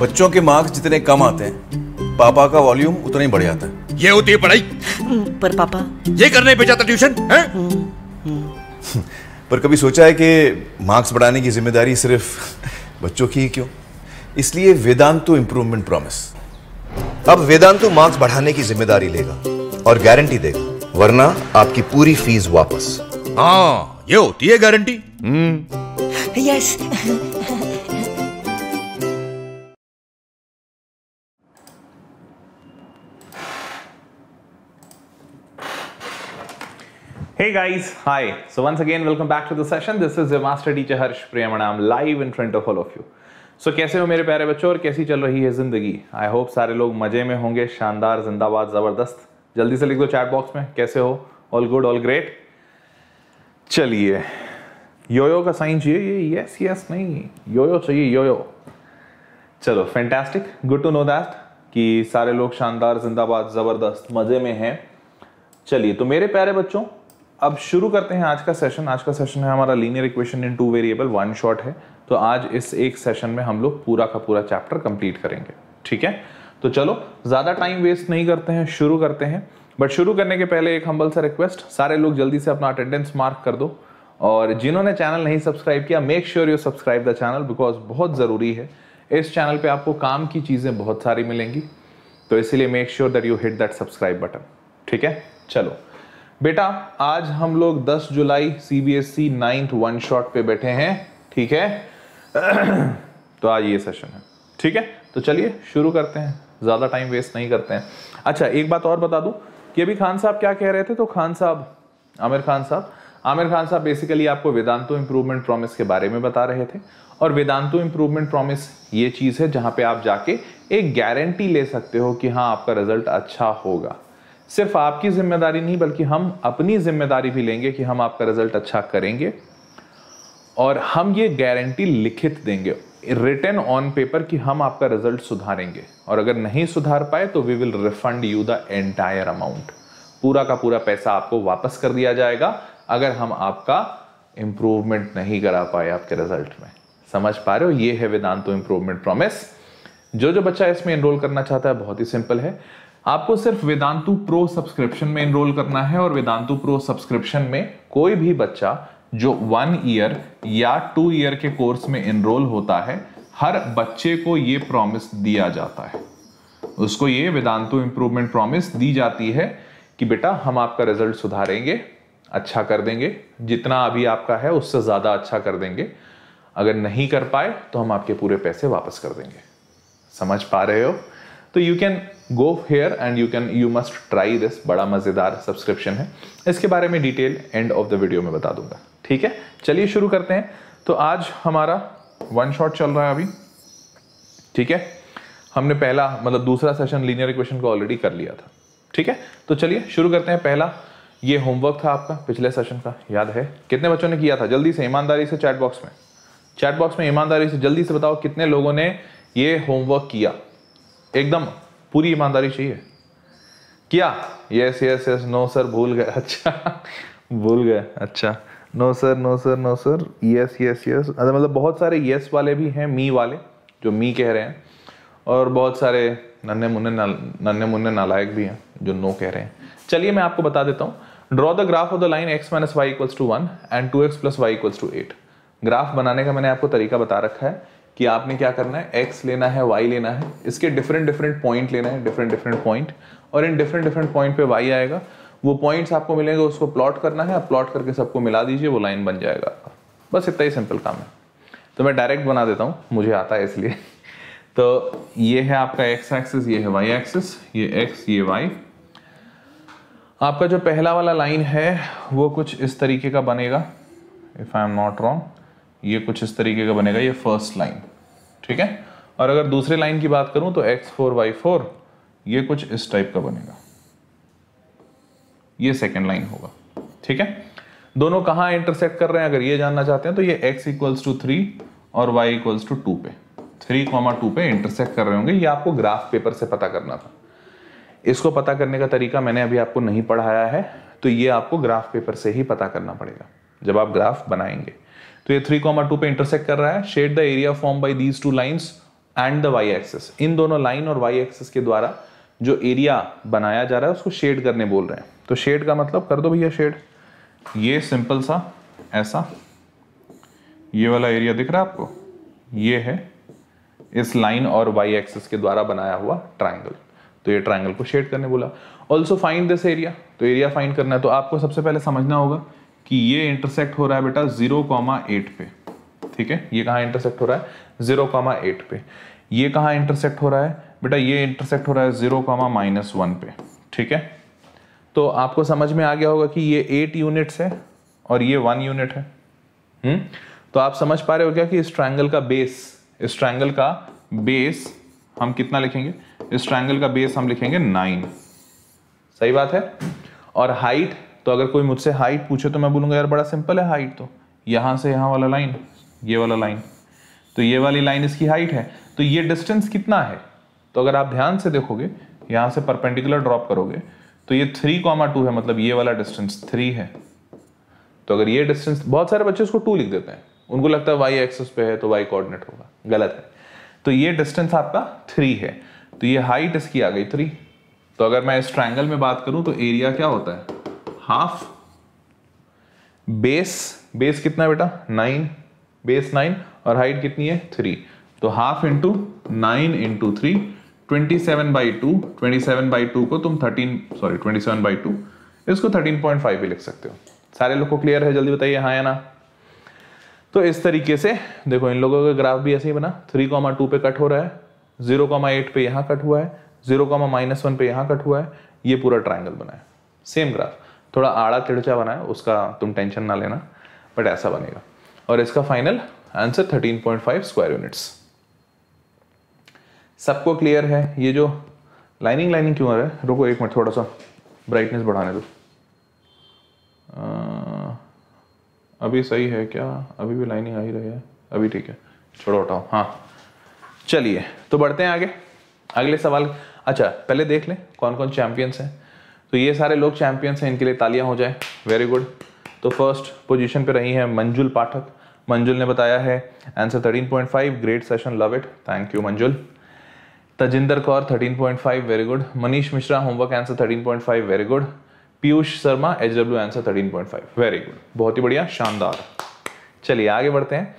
बच्चों के मार्क्स जितने कम आते हैं पापा का वॉल्यूम उतना ही बढ़ जाता है ये होती है पढ़ाई हम्म, पर पापा ये करने भेजा था ट्यूशन है पर कभी सोचा है कि मार्क्स बढ़ाने की जिम्मेदारी सिर्फ बच्चों की ही क्यों इसलिए वेदांतु इंप्रूवमेंट प्रॉमिस अब वेदांतु मार्क्स बढ़ाने की जिम्मेदारी लेगा और गारंटी देगा वरना आपकी पूरी फीस वापस हाँ ये होती है guarantee yes hmm. Hey guys, hi. So once again, welcome back to the session. This is your master teacher Harsh Premanam live in front of all of you. So so, कैसे हो मेरे प्यारे बच्चों और कैसी चल रही है ज़िंदगी आई होप सारे लोग मज़े में होंगे शानदार जिंदाबाद ज़बरदस्त जल्दी से लिख दो चैट बॉक्स में कैसे हो ऑल गुड ऑल ग्रेट चलिए योयो का साइन चाहिए ये यस यस नहीं योयो चाहिए योयो चलो fantastic good to know that कि सारे लोग शानदार जिंदाबाद ज़बरदस्त मज़े में हैं चलिए तो मेरे प्यारे बच्चों अब शुरू करते हैं आज का सेशन आज का सेशन है हमारा linear equation in two variable one shot है तो आज इस एक सेशन में हम लोग पूरा का पूरा चैप्टर कंप्लीट करेंगे ठीक है तो चलो ज़्यादा टाइम वेस्ट नहीं करते हैं शुरू करते हैं बट शुरू करने के पहले एक हम्बल सा रिक्वेस्ट सारे लोग जल्दी से अपना अटेंडेंस मार्क कर दो और जिन्होंने चैनल नहीं सब्सक्राइब किया make sure you subscribe the channel because बहुत ज़रूरी है इस चैनल पर आपको काम की चीज़ें बहुत सारी मिलेंगी तो इसीलिए make sure that you hit that subscribe button ठीक है चलो बेटा आज हम लोग 10 जुलाई C B S E ninth one shot पे बैठे हैं ठीक है तो आज ये सेशन है ठीक है तो चलिए शुरू करते हैं ज़्यादा टाइम वेस्ट नहीं करते हैं अच्छा एक बात और बता दूँ कि अभी खान साहब क्या कह रहे थे तो खान साहब आमिर खान साहब आमिर खान साहब बेसिकली आपको वेदांतो इम्प्रूवमेंट प्रॉमिस के बारे में बता रहे थे और वेदांतो इम्प्रूवमेंट प्रॉमिस ये चीज़ है जहाँ पे आप जाके एक गारंटी ले सकते हो कि हाँ आपका रिजल्ट अच्छा होगा सिर्फ आपकी जिम्मेदारी नहीं बल्कि हम अपनी जिम्मेदारी भी लेंगे कि हम आपका रिजल्ट अच्छा करेंगे और हम ये गारंटी लिखित देंगे रिटर्न ऑन पेपर कि हम आपका रिजल्ट सुधारेंगे और अगर नहीं सुधार पाए तो we will refund you the entire amount पूरा का पूरा पैसा आपको वापस कर दिया जाएगा अगर हम आपका इंप्रूवमेंट नहीं करा पाए आपके रिजल्ट में समझ पा रहे हो ये है वेदांतो इम्प्रूवमेंट प्रॉमिस जो जो बच्चा इसमें एनरोल करना चाहता है बहुत ही सिंपल है आपको सिर्फ वेदांतु प्रो सब्सक्रिप्शन में इनरोल करना है और वेदांतु प्रो सब्सक्रिप्शन में कोई भी बच्चा जो वन ईयर या टू ईयर के कोर्स में इनरोल होता है हर बच्चे को ये प्रॉमिस दिया जाता है उसको ये वेदांतु इम्प्रूवमेंट प्रॉमिस दी जाती है कि बेटा हम आपका रिजल्ट सुधारेंगे अच्छा कर देंगे जितना अभी आपका है उससे ज़्यादा अच्छा कर देंगे अगर नहीं कर पाए तो हम आपके पूरे पैसे वापस कर देंगे समझ पा रहे हो तो you can go here and you can you must try this बड़ा मज़ेदार सब्सक्रिप्शन है इसके बारे में detail end of the video में बता दूंगा ठीक है चलिए शुरू करते हैं तो आज हमारा वन शॉट चल रहा है अभी ठीक है हमने पहला मतलब दूसरा सेशन लीनियर इक्वेशन को ऑलरेडी कर लिया था ठीक है तो चलिए शुरू करते हैं पहला ये होमवर्क था आपका पिछले सेशन का याद है कितने बच्चों ने किया था जल्दी से ईमानदारी से चैट बॉक्स में चैट बॉक्स में ईमानदारी से जल्दी से बताओ कितने लोगों ने ये होमवर्क किया एकदम पूरी ईमानदारी चाहिए क्या yes yes yes no sir भूल गए अच्छा भूल गए अच्छा no sir no sir no sir yes yes yes अरे मतलब बहुत सारे यस वाले भी हैं मी वाले जो मी कह रहे हैं और बहुत सारे नन्हे मुन्ने नन्हे मुन्ने नालायक भी हैं जो नो कह रहे हैं चलिए मैं आपको बता देता हूँ draw the graph of the line x minus y equals to one and two x plus y equals to eight graph बनाने का मैंने आपको तरीका बता रखा है कि आपने क्या करना है एक्स लेना है वाई लेना है इसके डिफरेंट डिफरेंट पॉइंट लेना है डिफरेंट डिफरेंट पॉइंट और इन डिफरेंट डिफरेंट पॉइंट पे वाई आएगा वो पॉइंट्स आपको मिलेंगे उसको प्लॉट करना है आप प्लॉट करके सबको मिला दीजिए वो लाइन बन जाएगा आपका बस इतना ही सिंपल काम है तो मैं डायरेक्ट बना देता हूँ मुझे आता है इसलिए तो ये है आपका एक्स एक्सिस ये है वाई एक्सिस ये एक्स ये वाई आपका जो पहला वाला लाइन है वो कुछ इस तरीके का बनेगा if I am not wrong ये कुछ इस तरीके का बनेगा ये फर्स्ट लाइन ठीक है और अगर दूसरे लाइन की बात करूं तो एक्स फोर वाई फोर ये कुछ इस टाइप का बनेगा ये सेकेंड लाइन होगा ठीक है दोनों कहां इंटरसेक्ट कर रहे हैं अगर ये जानना चाहते हैं तो ये x इक्वल्स टू थ्री और y इक्वल्स टू टू पे थ्री कॉमा टू पे इंटरसेक्ट कर रहे होंगे ये आपको ग्राफ पेपर से पता करना था इसको पता करने का तरीका मैंने अभी आपको नहीं पढ़ाया है तो ये आपको ग्राफ पेपर से ही पता करना पड़ेगा जब आप ग्राफ बनाएंगे तो ये थ्री कॉमा टू पे इंटरसेक्ट कर रहा है shade the area form by these two lines and the y axes इन दोनों लाइन और वाई एक्सेस के द्वारा जो एरिया बनाया जा रहा है उसको शेड करने बोल रहे हैं तो शेड का मतलब कर दो भैया शेड ये सिंपल सा ऐसा ये वाला एरिया दिख रहा है आपको ये है इस लाइन और वाई एक्सेस के द्वारा बनाया हुआ ट्राइंगल तो ये ट्राइंगल को शेड करने बोला ऑल्सो फाइंड दिस एरिया तो एरिया फाइंड करना है तो आपको सबसे पहले समझना होगा कि ये इंटरसेक्ट हो रहा है बेटा जीरो कॉमा एट पे ठीक है ये कहाँ इंटरसेक्ट हो रहा है जीरो कॉमा एट पे ये कहाँ इंटरसेक्ट हो रहा है बेटा ये इंटरसेक्ट हो रहा है जीरो कॉमा माइनस वन पे ठीक है तो आपको समझ में आ गया होगा कि ये एट यूनिट्स है और ये वन यूनिट है हुँ? हम्म? तो आप समझ पा रहे हो क्या कि इस ट्रायंगल का बेस इस ट्रायंगल का बेस हम कितना लिखेंगे इस ट्रायंगल का बेस हम लिखेंगे नाइन सही बात है और हाइट तो अगर कोई मुझसे हाइट पूछे तो मैं बोलूँगा यार बड़ा सिंपल है हाइट तो यहाँ से यहाँ वाला लाइन ये वाला लाइन तो ये वाली लाइन इसकी हाइट है तो ये डिस्टेंस कितना है तो अगर आप ध्यान से देखोगे यहाँ से परपेंडिकुलर ड्रॉप करोगे तो ये थ्री कॉमा टू है मतलब ये वाला डिस्टेंस थ्री है तो अगर ये डिस्टेंस बहुत सारे बच्चे उसको टू लिख देते हैं उनको लगता है वाई एक्सेस पे है तो वाई कोऑर्डिनेट होगा गलत है तो ये डिस्टेंस आपका थ्री है तो ये हाइट इसकी आ गई थ्री तो अगर मैं इस ट्रायंगल में बात करूं तो एरिया क्या होता है हाफ बेस बेस कितना है बेटा नाइन बेस नाइन और हाइट कितनी है थ्री तो half into nine into three twenty seven by two twenty seven by two को तुम thirteen sorry twenty seven by two इसको थर्टीन पॉइंट फाइव भी लिख सकते हो सारे लोग को क्लियर है जल्दी बताइए हाँ या ना तो इस तरीके से देखो इन लोगों का ग्राफ भी ऐसे ही बना थ्री कॉमा टू पे कट हो रहा है जीरो कॉमा एट पे यहाँ कट हुआ है जीरो कॉमा माइनस वन पे यहाँ कट हुआ है ये पूरा ट्राइंगल बना है सेम ग्राफ थोड़ा आड़ा तिड़चा बना है उसका तुम टेंशन ना लेना बट ऐसा बनेगा और इसका फाइनल आंसर 13.5 स्क्वायर यूनिट्स सबको क्लियर है ये जो लाइनिंग लाइनिंग क्यों आ रहा है रुको एक मिनट थोड़ा सा ब्राइटनेस बढ़ाने दो आ, अभी सही है क्या अभी भी लाइनिंग आ ही रही है अभी ठीक है छोड़ो उठाओ हाँ चलिए तो बढ़ते हैं आगे अगले सवाल अच्छा पहले देख लें कौन कौन चैंपियंस हैं तो ये सारे लोग चैंपियंस हैं इनके लिए तालियां हो जाए वेरी गुड तो फर्स्ट पोजीशन पे रही हैं मंजुल पाठक मंजुल ने बताया है answer 13.5 great session love it thank you Manjul Tajinder Kaur 13.5 very good Manish Mishra homework answer 13.5 very good Piyush Sharma H W answer 13.5 very good बहुत ही बढ़िया शानदार चलिए आगे बढ़ते हैं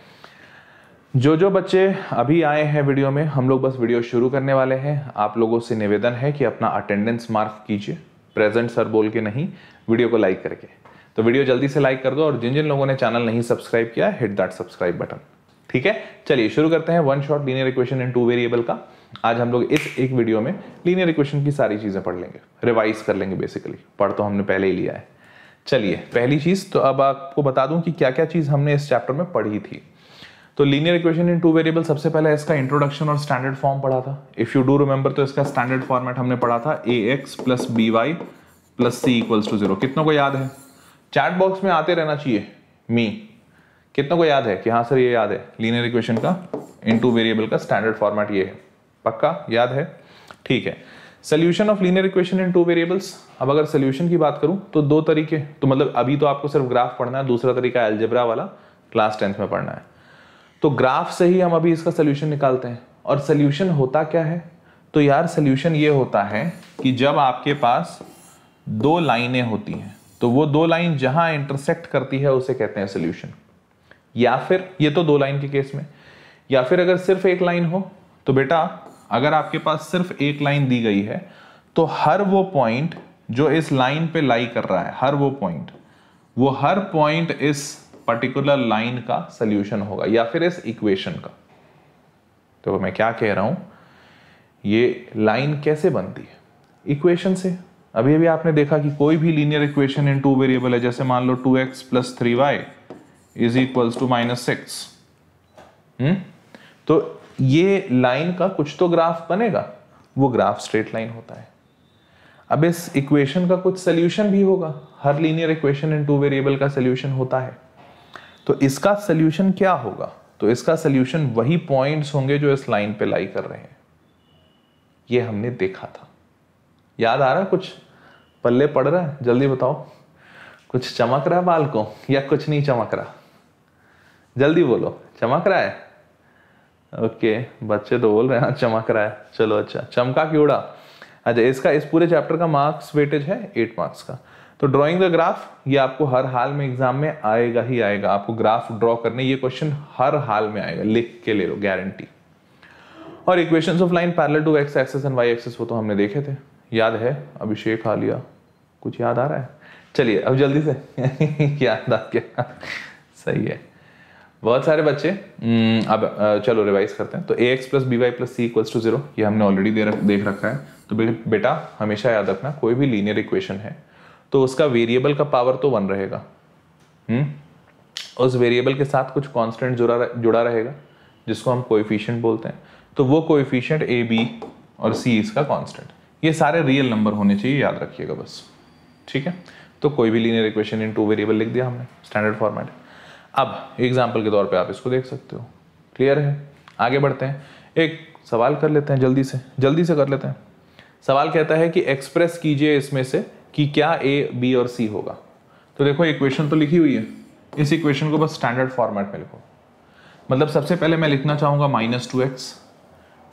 जो जो बच्चे अभी आए हैं वीडियो में हम लोग बस वीडियो शुरू करने वाले हैं आप लोगों से निवेदन है कि अपना अटेंडेंस मार्क कीजिए प्रेजेंट सर बोल के नहीं वीडियो को लाइक करके तो वीडियो जल्दी से लाइक कर दो और जिन जिन लोगों ने चैनल नहीं सब्सक्राइब किया हिट दैट सब्सक्राइब बटन ठीक है चलिए शुरू करते हैं one shot linear equation in two variable का आज हम लोग इस एक वीडियो में लीनियर इक्वेशन की सारी चीज़ें पढ़ लेंगे रिवाइज कर लेंगे बेसिकली पढ़ तो हमने पहले ही लिया है चलिए पहली चीज़ तो अब आपको बता दूं कि क्या क्या चीज़ हमने इस चैप्टर में पढ़ी थी तो linear equation in two variable सबसे पहले इसका इंट्रोडक्शन और स्टैंडर्ड फॉर्म पढ़ा था इफ़ यू डू रिमेंबर तो इसका स्टैंडर्ड फॉर्मेट हमने पढ़ा था a x plus b y plus c equals to zero कितनों को याद है चैट बॉक्स में आते रहना चाहिए मी कितनों को याद है कि हाँ सर ये याद है लीनियर इक्वेशन का इन टू वेरिएबल का स्टैंडर्ड फॉर्मेट ये है पक्का याद है ठीक है solution of linear equation in two variables अब अगर सोल्यूशन की बात करूं तो दो तरीके तो मतलब अभी तो आपको सिर्फ ग्राफ पढ़ना है दूसरा तरीका एल्जेब्रा वाला क्लास टेंथ में पढ़ना है तो ग्राफ से ही हम अभी इसका सोल्यूशन निकालते हैं और सोल्यूशन होता क्या है तो यार सोल्यूशन ये होता है कि जब आपके पास दो लाइनें होती हैं तो वो दो लाइन जहां इंटरसेक्ट करती है उसे कहते हैं सोल्यूशन या फिर ये तो दो लाइन के केस में या फिर अगर सिर्फ एक लाइन हो तो बेटा अगर आपके पास सिर्फ एक लाइन दी गई है तो हर वो पॉइंट जो इस लाइन पे लाई कर रहा है हर वो पॉइंट वो हर पॉइंट इस पर्टिकुलर लाइन का सोल्यूशन होगा या फिर इस इक्वेशन का तो मैं क्या कह रहा हूं ये लाइन कैसे बनती है इक्वेशन से अभी अभी आपने देखा कि कोई भी linear equation in two variable है जैसे मान लो two x plus three y is equals to minus six तो ये लाइन का कुछ तो ग्राफ बनेगा वो ग्राफ स्ट्रेट लाइन होता है अब इस इक्वेशन का कुछ सोल्यूशन भी होगा हर linear equation in two variable का सोल्यूशन होता है तो इसका सोल्यूशन क्या होगा तो इसका सोल्यूशन वही पॉइंट्स होंगे जो इस लाइन पे लाई कर रहे हैं ये हमने देखा था याद आ रहा कुछ पल्ले पड़ रहा है जल्दी बताओ कुछ चमक रहा है बाल को या कुछ नहीं चमक रहा जल्दी बोलो चमक रहा है ओके बच्चे तो बोल रहे हैं हाँ, चमक रहा है चलो अच्छा चमका क्यों उड़ा अच्छा इसका इस पूरे चैप्टर का मार्क्स वेटेज है एट मार्क्स का तो ड्राइंग द ग्राफ ये आपको हर हाल में एग्जाम में आएगा ही आएगा आपको ग्राफ ड्रॉ करने ये क्वेश्चन हर हाल में आएगा लिख के ले लो गारंटी और equations of line parallel to x axis and y axis वो तो हमने देखे थे याद है अभिषेक हालिया कुछ याद आ रहा है चलिए अब जल्दी से याद आ गया सही है बहुत सारे बच्चे हम्म, अब चलो रिवाइज करते हैं तो a x plus b y plus c equals to zero ये हमने ऑलरेडी देख रखा है तो बेटा हमेशा याद रखना कोई भी लीनियर इक्वेशन है तो उसका वेरिएबल का पावर तो वन रहेगा हुँ? हम्म? उस वेरिएबल के साथ कुछ कांस्टेंट जुड़ा जुड़ा रहेगा जिसको हम कोएफिशिएंट बोलते हैं तो वो कोएफिशिएंट ए बी और सी इसका कांस्टेंट ये सारे रियल नंबर होने चाहिए याद रखिएगा बस ठीक है तो कोई भी linear equation in two variable लिख दिया हमने स्टैंडर्ड फॉर्मेट अब एग्जाम्पल के तौर पर आप इसको देख सकते हो क्लियर है आगे बढ़ते हैं एक सवाल कर लेते हैं जल्दी से जल्दी से कर लेते हैं सवाल कहता है कि एक्सप्रेस कीजिए इसमें से कि क्या ए बी और सी होगा तो देखो इक्वेशन तो लिखी हुई है इस इक्वेशन को बस स्टैंडर्ड फॉर्मेट में लिखो मतलब सबसे पहले मैं लिखना चाहूंगा माइनस टू एक्स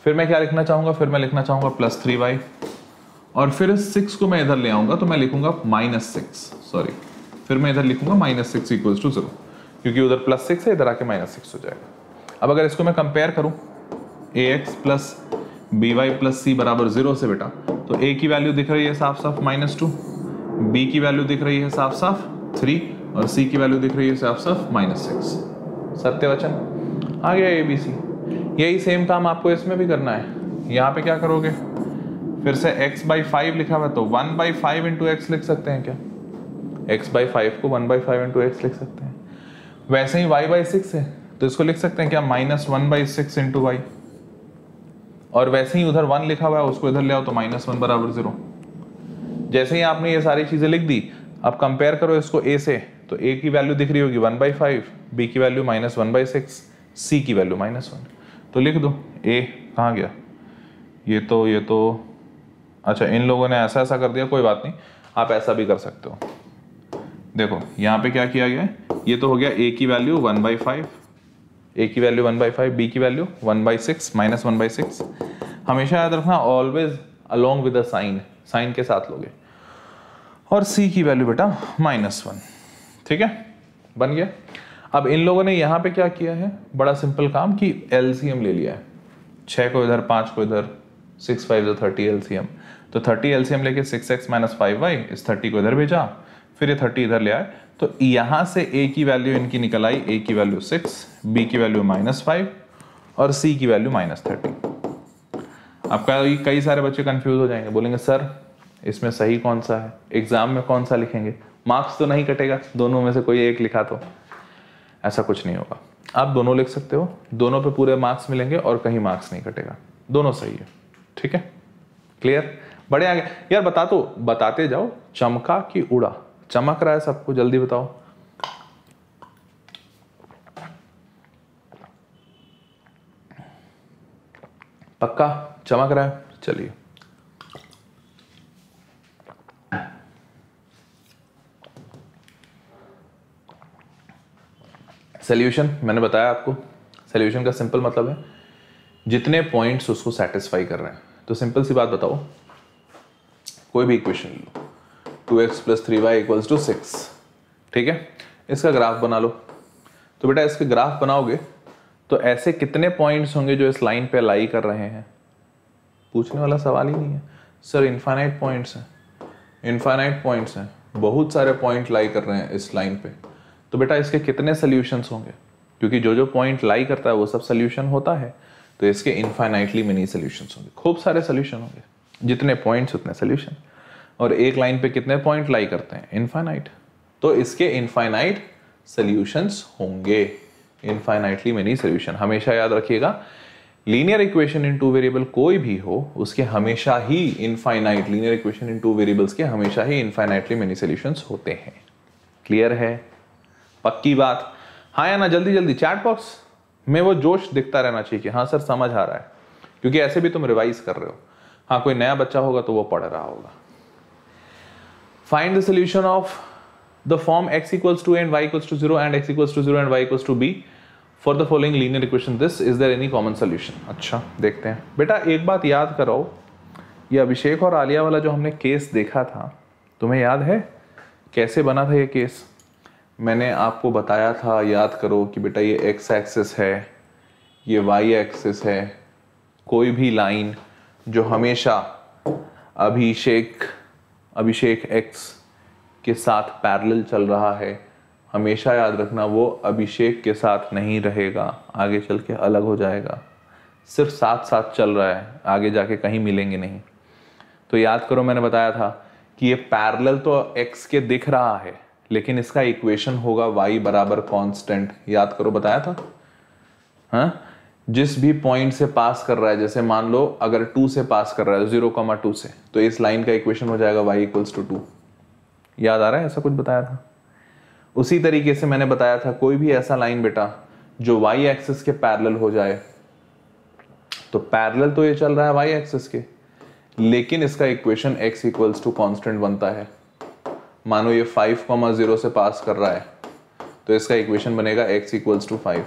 फिर मैं क्या लिखना चाहूँगा फिर मैं लिखना चाहूंगा प्लस थ्री वाई और फिर सिक्स को मैं इधर ले आऊँगा तो मैं लिखूंगा माइनस सिक्स सॉरी फिर मैं इधर लिखूंगा minus six equals to zero क्योंकि उधर प्लस सिक्स है इधर आके माइनस सिक्स हो जाएगा अब अगर इसको मैं कंपेयर करूँ a x plus b y plus c बराबर जीरो से बेटा तो ए की वैल्यू दिख रही है साफ साफ माइनस टू बी की वैल्यू दिख रही है साफ साफ थ्री और सी की वैल्यू दिख रही है साफ साफ माइनस सिक्स सत्यवचन आ गया ए बी सी यही सेम काम आपको इसमें भी करना है यहाँ पे क्या करोगे फिर से x बाई फाइव लिखा हुआ तो one by five into x लिख सकते हैं क्या x बाई फाइव को one by five into x लिख सकते हैं वैसे ही y बाई सिक्स है तो इसको लिख सकते हैं क्या minus one by six into y और वैसे ही उधर वन लिखा हुआ है उसको इधर ले आओ तो माइनस वन बराबर जीरो जैसे ही आपने ये सारी चीजें लिख दी अब कंपेयर करो इसको ए से तो ए की वैल्यू दिख रही होगी वन बाई फाइव बी की value minus one by six c की वैल्यू माइनस वन तो लिख दो ए कहाँ गया ये तो ये तो अच्छा इन लोगों ने ऐसा ऐसा कर दिया कोई बात नहीं आप ऐसा भी कर सकते हो देखो यहाँ पे क्या किया गया ये तो हो गया ए की value one by five a की value one by five b की value one by six minus one by six हमेशा याद रखना always along with sign sign के साथ लोगे और सी की वैल्यू बेटा माइनस वन ठीक है बन गया अब इन लोगों ने यहाँ पे क्या किया है बड़ा सिंपल काम कि एल ले लिया है छः को इधर पाँच को इधर सिक्स फाइव जो थर्टी एल तो थर्टी एल तो लेके six x minus five y इस थर्टी को इधर भेजा फिर ये थर्टी इधर ले आए तो यहाँ से ए की वैल्यू इनकी निकल आई ए की वैल्यू सिक्स बी की वैल्यू माइनस फाइव और सी की वैल्यू माइनस थर्टी आपका कई सारे बच्चे कंफ्यूज हो जाएंगे बोलेंगे सर इसमें सही कौन सा है एग्जाम में कौन सा लिखेंगे मार्क्स तो नहीं कटेगा दोनों में से कोई एक लिखा तो ऐसा कुछ नहीं होगा आप दोनों लिख सकते हो दोनों पे पूरे मार्क्स मिलेंगे और कहीं मार्क्स नहीं कटेगा दोनों सही है ठीक है क्लियर बड़े आगे यार बता तो बताते जाओ चमका कि उड़ा चमक रहा है सबको जल्दी बताओ पक्का चमक रहा है चलिए सल्यूशन मैंने बताया आपको सल्यूशन का सिंपल मतलब है जितने पॉइंट्स उसको सेटिस्फाई कर रहे हैं तो सिंपल सी बात बताओ कोई भी इक्वेशन लो two x plus three y equals to six ठीक है इसका ग्राफ बना लो तो बेटा इसके ग्राफ बनाओगे तो ऐसे कितने पॉइंट्स होंगे जो इस लाइन पे लाई कर रहे हैं पूछने वाला सवाल ही नहीं है सर इन्फाइनाइट पॉइंट्स हैं इन्फाइनाइट पॉइंट्स हैं बहुत सारे पॉइंट लाई कर रहे हैं इस लाइन पे तो बेटा इसके कितने सोल्यूशन होंगे क्योंकि जो जो पॉइंट लाई करता है वो सब सोल्यूशन होता है तो इसके इन्फाइनाइटली मिनी सोल्यूशन होंगे खूब सारे सोल्यूशन होंगे जितने पॉइंट्स उतने सोल्यूशन और एक लाइन पे कितने पॉइंट लाई करते हैं इनफाइनाइट तो इसके इनफाइनाइट सोल्यूशन होंगे इनफाइनाइटली मेनी सोल्यूशन हमेशा याद रखिएगा linear equation in two variable कोई भी हो उसके हमेशा ही infinite linear equation in two variables के हमेशा ही इनफाइनाइटली मेनी सॉल्यूशंस होते हैं क्लियर है पक्की बात हाँ या ना जल्दी जल्दी चैट बॉक्स में वो जोश दिखता रहना चाहिए कि हाँ सर समझ आ रहा है क्योंकि ऐसे भी तुम रिवाइज कर रहे हो हाँ कोई नया बच्चा होगा तो वो पढ़ रहा होगा find the solution of the form x equals to and y equals to 0 and x equals to 0 and y equals to b for the following linear equation this is there any common solution अच्छा देखते हैं बेटा एक बात याद करो ये अभिषेक और आलिया वाला जो हमने केस देखा था तुम्हें याद है कैसे बना था ये केस मैंने आपको बताया था याद करो कि बेटा ये एक्स एक्सिस है ये वाई एक्सिस है कोई भी लाइन जो हमेशा अभिषेक अभिषेक एक्स के साथ पैरेलल चल रहा है हमेशा याद रखना वो अभिषेक के साथ नहीं रहेगा आगे चल के अलग हो जाएगा सिर्फ साथ साथ चल रहा है आगे जाके कहीं मिलेंगे नहीं तो याद करो मैंने बताया था कि ये पैरेलल तो एक्स के दिख रहा है लेकिन इसका इक्वेशन होगा वाई बराबर कॉन्स्टेंट याद करो बताया था हाँ जिस भी पॉइंट से पास कर रहा है जैसे मान लो अगर टू से पास कर रहा है जीरो कॉमा टू से तो इस लाइन का इक्वेशन हो जाएगा वाई इक्वल्स टू टू याद आ रहा है ऐसा कुछ बताया था उसी तरीके से मैंने बताया था कोई भी ऐसा लाइन बेटा जो वाई एक्सिस के पैरेलल हो जाए तो पैरेलल तो ये चल रहा है वाई एक्सिस के लेकिन इसका equation x equals to constant बनता है मानो ये फाइव कॉमा जीरो से पास कर रहा है तो इसका इक्वेशन बनेगा एक्स इक्वल्स टू फाइव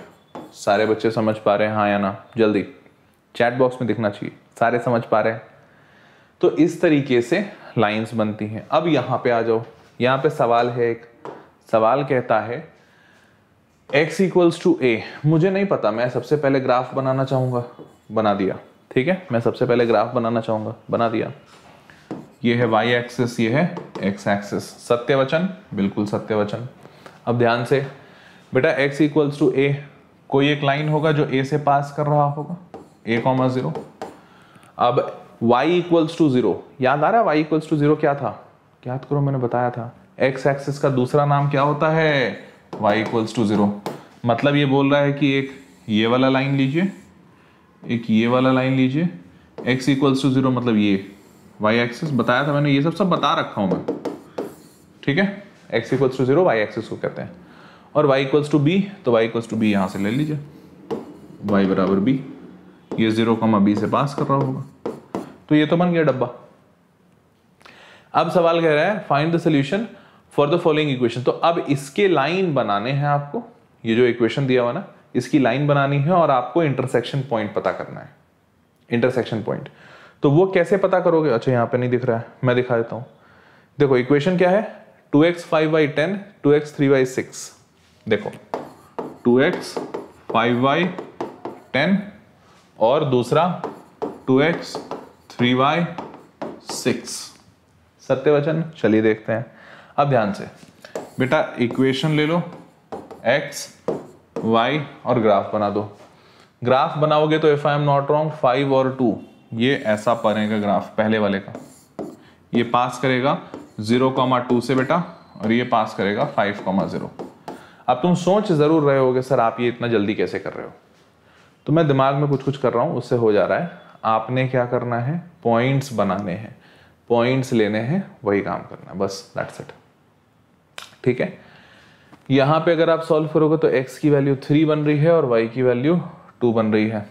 सारे बच्चे समझ पा रहे हैं हाँ या ना जल्दी चैट बॉक्स में दिखना चाहिए सारे समझ पा रहे हैं तो इस तरीके से लाइंस बनती हैं अब यहाँ पे आ जाओ यहाँ पे सवाल है एक सवाल कहता है x इक्वल्स टू ए मुझे नहीं पता मैं सबसे पहले ग्राफ बनाना चाहूँगा बना दिया ठीक है मैं सबसे पहले ग्राफ बनाना चाहूँगा बना दिया ये है y एक्सेस ये है x एक्सेस सत्य वचन बिल्कुल सत्य वचन अब ध्यान से बेटा x इक्वल्स टू ए कोई एक लाइन होगा जो ए से पास कर रहा होगा ए कॉमा जीरो अब वाई इक्वल्स टू जीरो याद आ रहा है वाई इक्वल्स टू जीरो क्या था याद करो मैंने बताया था एक्स एक्सिस का दूसरा नाम क्या होता है वाई इक्वल्स टू जीरो मतलब ये बोल रहा है कि एक ये वाला लाइन लीजिए एक ये वाला लाइन लीजिए एक्स इक्वल्स टू जीरो मतलब ये वाई एक्सिस बताया था मैंने ये सब सब बता रखा हूँ मैं ठीक है x equals to zero y axis को कहते हैं और y इक्वल्स टू बी तो y इक्वल्स टू बी यहाँ से ले लीजिए y बराबर बी ये जीरो मैं बी से पास कर रहा होगा तो ये तो बन गया डब्बा अब सवाल कह रहा है find the solution for the following equation तो अब इसके लाइन बनाने हैं आपको ये जो इक्वेशन दिया हुआ ना इसकी लाइन बनानी है और आपको इंटरसेक्शन पॉइंट पता करना है इंटरसेक्शन पॉइंट तो वो कैसे पता करोगे अच्छा यहाँ पे नहीं दिख रहा है मैं दिखा देता हूँ देखो इक्वेशन क्या है two x five by ten two x three by six देखो two x five y ten और दूसरा two x three y six सत्य वचन चलिए देखते हैं अब ध्यान से बेटा इक्वेशन ले लो एक्स वाई और ग्राफ बना दो ग्राफ बनाओगे तो if I am not wrong five और टू ये ऐसा पड़ेगा ग्राफ पहले वाले का ये पास करेगा जीरो कॉमा टू से बेटा और ये पास करेगा फाइव कॉमा जीरो अब तुम सोच ज़रूर रहे हो सर आप ये इतना जल्दी कैसे कर रहे हो तो मैं दिमाग में कुछ कुछ कर रहा हूँ उससे हो जा रहा है आपने क्या करना है पॉइंट्स बनाने हैं पॉइंट्स लेने हैं वही काम करना है बस दैट्स इट ठीक है यहां पे अगर आप सॉल्व करोगे तो एक्स की वैल्यू थ्री बन रही है और वाई की वैल्यू टू बन रही है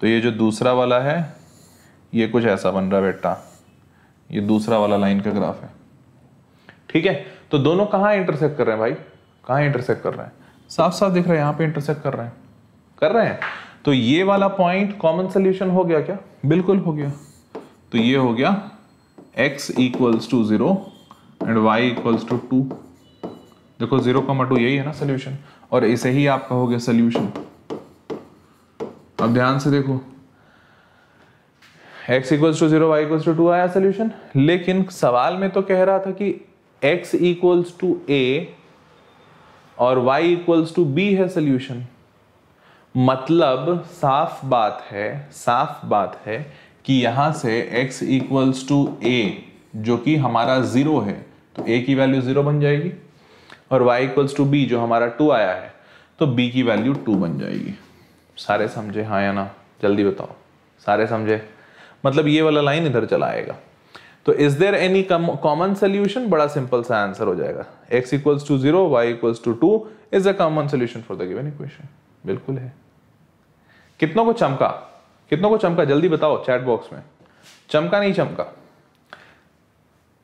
तो ये जो दूसरा वाला है ये कुछ ऐसा बन रहा है बेटा ये दूसरा वाला लाइन का ग्राफ है ठीक है तो दोनों कहाँ इंटरसेक्ट कर रहे हैं भाई कहाँ इंटरसेक्ट कर रहे हैं साफ साफ दिख रहा है यहाँ पे इंटरसेक्ट कर रहे हैं कर रहे हैं तो ये वाला पॉइंट कॉमन सोल्यूशन हो गया क्या बिल्कुल हो गया तो ये हो गया x equals to zero and y equals to two देखो जीरो कमा टू यही है ना सोल्यूशन और इसे ही आप कहोगे सोल्यूशन अब ध्यान से देखो x equals to zero y equals to two आया सोल्यूशन लेकिन सवाल में तो कह रहा था कि एक्स इक्वल्स टू ए और वाई इक्वल्स टू बी है सोल्यूशन मतलब साफ बात है साफ बात है कि यहां से x इक्वल्स टू ए जो कि हमारा ज़ीरो है तो a की वैल्यू ज़ीरो बन जाएगी और y इक्वल्स टू बी जो हमारा टू आया है तो b की वैल्यू टू बन जाएगी सारे समझे हाँ या ना जल्दी बताओ सारे समझे मतलब ये वाला लाइन इधर चला आएगा तो is there any common solution बड़ा सिंपल सा आंसर हो जाएगा x equals to zero y equals to two is a common solution for the given equation बिल्कुल है कितनों को चमका कितनों को चमका जल्दी बताओ चैट बॉक्स में चमका नहीं चमका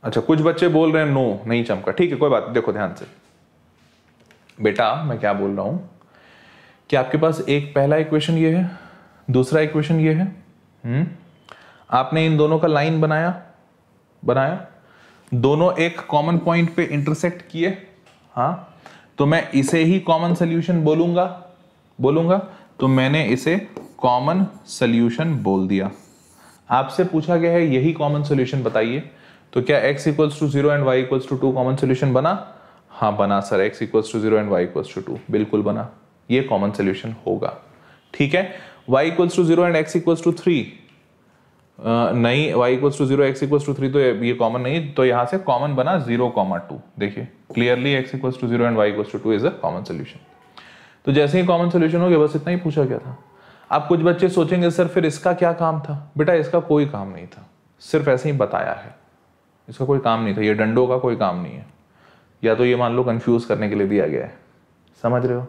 अच्छा कुछ बच्चे बोल रहे हैं नो नहीं चमका ठीक है कोई बात देखो ध्यान से बेटा मैं क्या बोल रहा हूं कि आपके पास एक पहला इक्वेशन ये है दूसरा इक्वेशन ये है हुँ? हम्म? आपने इन दोनों का लाइन बनाया बनाया दोनों एक कॉमन पॉइंट पे इंटरसेक्ट किए हाँ तो मैं इसे ही कॉमन सोल्यूशन बोलूंगा बोलूंगा तो मैंने इसे कॉमन सोल्यूशन बोल दिया आपसे पूछा गया है यही कॉमन सोल्यूशन बताइए तो क्या x equals to zero and y equals to two common solution बना हाँ बना sir x equals to zero and y equals to two बिल्कुल बना ये कॉमन सोल्यूशन होगा ठीक है y equals to zero and x equals to three नहीं y equals to zero x equals to three तो ये कॉमन नहीं तो यहाँ से कॉमन बना जीरो कॉमा टू देखिए clearly x equals to zero and y equals to two is a common solution तो जैसे ही कॉमन सोल्यूशन हो गया बस इतना ही पूछा गया था अब कुछ बच्चे सोचेंगे सर फिर इसका क्या काम था बेटा इसका कोई काम नहीं था सिर्फ ऐसे ही बताया है इसका कोई काम नहीं था ये डंडों का कोई काम नहीं है या तो ये मान लो कन्फ्यूज करने के लिए दिया गया है समझ रहे हो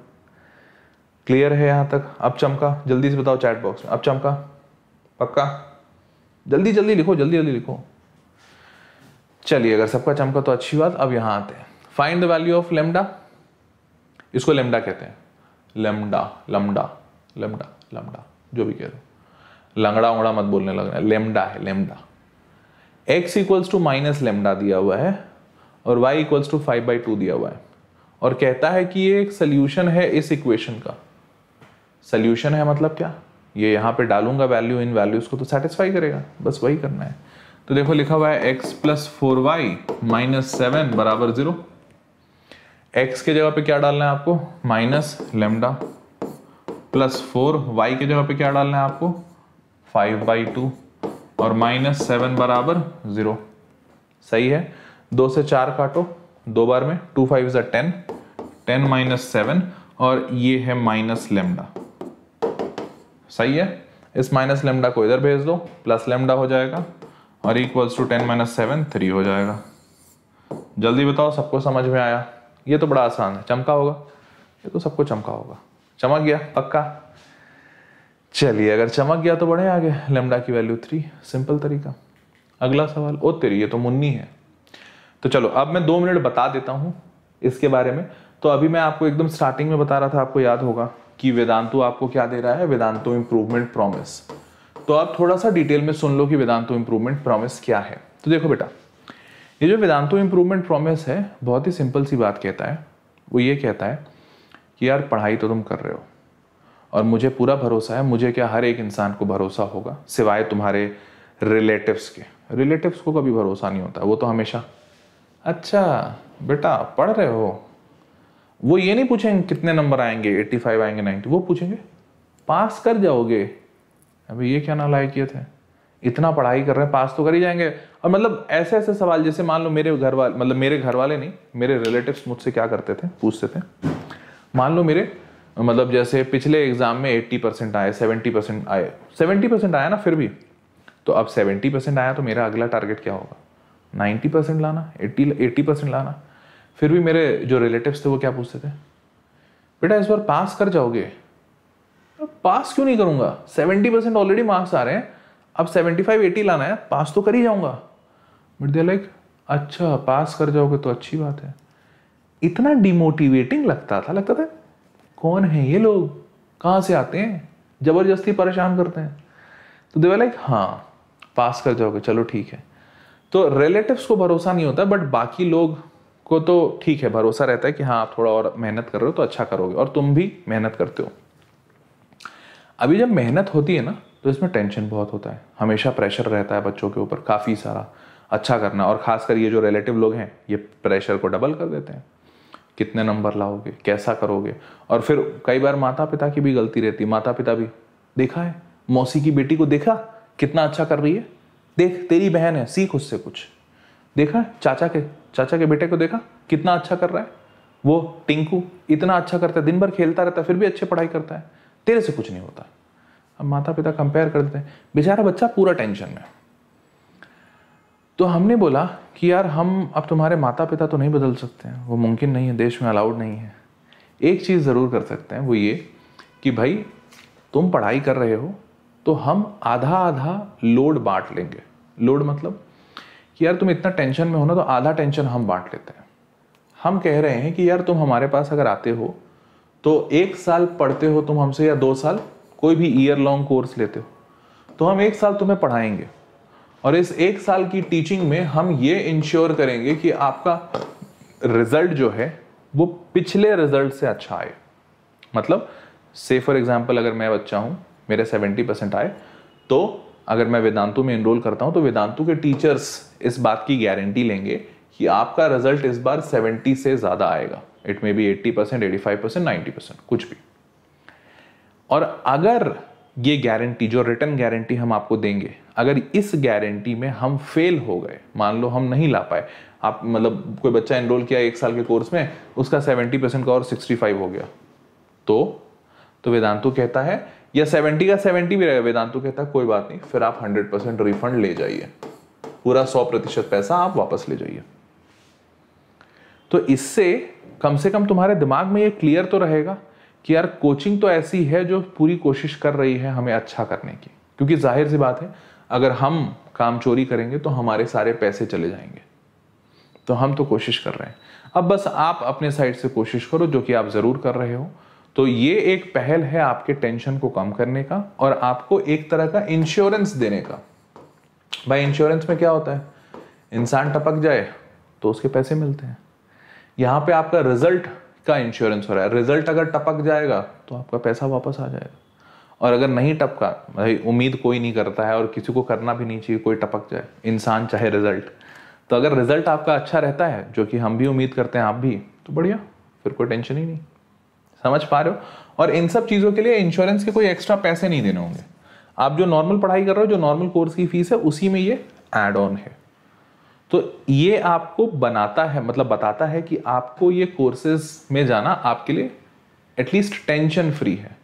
क्लियर है यहाँ तक अब चमका जल्दी से बताओ चैट बॉक्स में अब चमका पक्का जल्दी जल्दी लिखो जल्दी जल्दी लिखो चलिए अगर सबका चमका तो अच्छी बात अब यहां आते हैं find the value of lambda इसको लेमडा कहते हैं लेमडा लमडा लेमडा लमडा जो भी कह दो लंगड़ा उंगड़ा मत बोलने लग रहा है लेमडा है lambda x equals to minus lambda दिया हुआ है और y equals to five by two दिया हुआ है और कहता है कि ये एक सोल्यूशन है इस इक्वेशन का सोल्यूशन है मतलब क्या ये यहाँ पे डालूंगा वैल्यू इन वैल्यूज को तो सेटिस्फाई करेगा बस वही करना है तो देखो लिखा हुआ है x plus four y minus seven बराबर जीरो एक्स के जगह पे क्या डालना है आपको minus lambda plus four y के जगह पे क्या डालना है आपको फाइव बाई टू और माइनस सेवन बराबर जीरो सही है दो से चार काटो दो बार में टू फाइव ज़ा टेन टेन माइनस सेवन और ये है माइनस लेमडा सही है इस माइनस लेमडा को इधर भेज दो प्लस लेमडा हो जाएगा और equals to ten minus seven three हो जाएगा जल्दी बताओ सबको समझ में आया ये तो बड़ा आसान है चमका होगा ये तो सबको चमका होगा चमक गया पक्का चलिए अगर चमक गया तो बढ़े आगे लेमडा की वैल्यू थ्री सिंपल तरीका अगला सवाल ओ तेरी ये तो मुन्नी है तो चलो अब मैं दो मिनट बता देता हूँ इसके बारे में तो अभी मैं आपको एकदम स्टार्टिंग में बता रहा था आपको याद होगा कि वेदांतो आपको क्या दे रहा है वेदांतो इम्प्रूवमेंट प्रॉमिस तो आप थोड़ा सा डिटेल में सुन लो कि वेदांतो इम्प्रूवमेंट प्रॉमिस क्या है तो देखो बेटा ये जो वेदांतो इम्प्रूवमेंट प्रॉमिस है बहुत ही सिंपल सी बात कहता है वो ये कहता है कि यार पढ़ाई तो तुम कर रहे हो और मुझे पूरा भरोसा है मुझे क्या हर एक इंसान को भरोसा होगा सिवाय तुम्हारे रिलेटिव्स के रिलेटिव्स को कभी भरोसा नहीं होता वो तो हमेशा अच्छा बेटा पढ़ रहे हो वो ये नहीं पूछेंगे कितने नंबर आएंगे 85 आएंगे 90 वो पूछेंगे पास कर जाओगे अभी ये क्या नालायकियत है इतना पढ़ाई कर रहे हैं पास तो कर ही जाएंगे और मतलब ऐसे ऐसे सवाल जैसे मान लो मेरे घर वाले मतलब मेरे घर वाले नहीं मेरे रिलेटिव मुझसे क्या करते थे पूछते थे मान लो मेरे मतलब जैसे पिछले एग्जाम में 80 परसेंट आए 70 परसेंट आए 70 परसेंट आया ना फिर भी तो अब 70 परसेंट आया तो मेरा अगला टारगेट क्या होगा 90 परसेंट लाना 80 80 परसेंट लाना फिर भी मेरे जो रिलेटिव थे वो क्या पूछते थे बेटा इस बार पास कर जाओगे पास क्यों नहीं करूंगा सेवेंटी परसेंट ऑलरेडी मार्क्स आ रहे हैं अब सेवेंटी फाइव एटी लाना है पास तो कर ही जाऊंगा बट दे लाइक अच्छा पास कर जाओगे तो अच्छी बात है इतना डिमोटिवेटिंग लगता था लगता था कौन है ये लोग कहाँ से आते हैं ज़बरदस्ती परेशान करते हैं तो दे लाइक हाँ पास कर जाओगे चलो ठीक है तो रिलेटिव्स को भरोसा नहीं होता बट बाकी लोग को तो ठीक है भरोसा रहता है कि हाँ आप थोड़ा और मेहनत कर रहे हो तो अच्छा करोगे और तुम भी मेहनत करते हो अभी जब मेहनत होती है ना तो इसमें टेंशन बहुत होता है हमेशा प्रेशर रहता है बच्चों के ऊपर काफ़ी सारा अच्छा करना और ख़ासकर ये जो रिलेटिव लोग हैं ये प्रेशर को डबल कर देते हैं कितने नंबर लाओगे कैसा करोगे और फिर कई बार माता पिता की भी गलती रहती है माता पिता भी देखा है मौसी की बेटी को देखा कितना अच्छा कर रही है देख तेरी बहन है सीख उससे कुछ देखा चाचा के चाचा के बेटे को देखा कितना अच्छा कर रहा है वो टिंकू इतना अच्छा करता है दिन भर खेलता रहता है फिर भी अच्छी पढ़ाई करता है तेरे से कुछ नहीं होता अब माता पिता कंपेयर कर देते हैं बेचारा बच्चा पूरा टेंशन में तो हमने बोला कि यार हम अब तुम्हारे माता पिता तो नहीं बदल सकते हैं वो मुमकिन नहीं है देश में अलाउड नहीं है एक चीज़ ज़रूर कर सकते हैं वो ये कि भाई तुम पढ़ाई कर रहे हो तो हम आधा आधा लोड बांट लेंगे लोड मतलब कि यार तुम इतना टेंशन में हो ना तो आधा टेंशन हम बांट लेते हैं हम कह रहे हैं कि यार तुम हमारे पास अगर आते हो तो एक साल पढ़ते हो तुम हमसे या दो साल कोई भी ईयर लॉन्ग कोर्स लेते हो तो हम एक साल तुम्हें पढ़ाएंगे और इस एक साल की टीचिंग में हम ये इंश्योर करेंगे कि आपका रिजल्ट जो है वो पिछले रिजल्ट से अच्छा आए मतलब से फॉर एग्जाम्पल अगर मैं बच्चा हूँ मेरे सेवेंटी परसेंट आए तो अगर मैं वेदांतु में इनरोल करता हूँ तो वेदांतु के टीचर्स इस बात की गारंटी लेंगे कि आपका रिजल्ट इस बार 70 से ज़्यादा आएगा it may be 80 percent eighty five percent ninety percent कुछ भी और अगर ये गारंटी जो रिटर्न गारंटी हम आपको देंगे अगर इस गारंटी में हम फेल हो गए मान लो हम नहीं ला पाए आप मतलब कोई बच्चा एनरोल किया एक साल के कोर्स में उसका 70 परसेंट का और 65 हो गया तो तो वेदांतु कहता है या 70 का 70 भी रहेगा वेदांतु कहता है कोई बात नहीं फिर आप 100 परसेंट रिफंड ले जाइए पूरा सौ प्रतिशत पैसा आप वापस ले जाइए तो इससे कम से कम तुम्हारे दिमाग में ये क्लियर तो रहेगा कि यार कोचिंग तो ऐसी है जो पूरी कोशिश कर रही है हमें अच्छा करने की क्योंकि जाहिर सी बात है अगर हम काम चोरी करेंगे तो हमारे सारे पैसे चले जाएंगे तो हम तो कोशिश कर रहे हैं अब बस आप अपने साइड से कोशिश करो जो कि आप ज़रूर कर रहे हो तो ये एक पहल है आपके टेंशन को कम करने का और आपको एक तरह का इंश्योरेंस देने का भाई इंश्योरेंस में क्या होता है इंसान टपक जाए तो उसके पैसे मिलते हैं यहाँ पे आपका रिजल्ट का इंश्योरेंस हो रहा है रिजल्ट अगर टपक जाएगा तो आपका पैसा वापस आ जाएगा और अगर नहीं टपका भाई उम्मीद कोई नहीं करता है और किसी को करना भी नहीं चाहिए कोई टपक जाए इंसान चाहे रिजल्ट तो अगर रिजल्ट आपका अच्छा रहता है जो कि हम भी उम्मीद करते हैं आप भी तो बढ़िया फिर कोई टेंशन ही नहीं समझ पा रहे हो और इन सब चीज़ों के लिए इंश्योरेंस के कोई एक्स्ट्रा पैसे नहीं देने होंगे आप जो नॉर्मल पढ़ाई कर रहे हो जो नॉर्मल कोर्स की फीस है उसी में ये एड ऑन है तो ये आपको बनाता है मतलब बताता है कि आपको ये कोर्सेज में जाना आपके लिए एटलीस्ट टेंशन फ्री है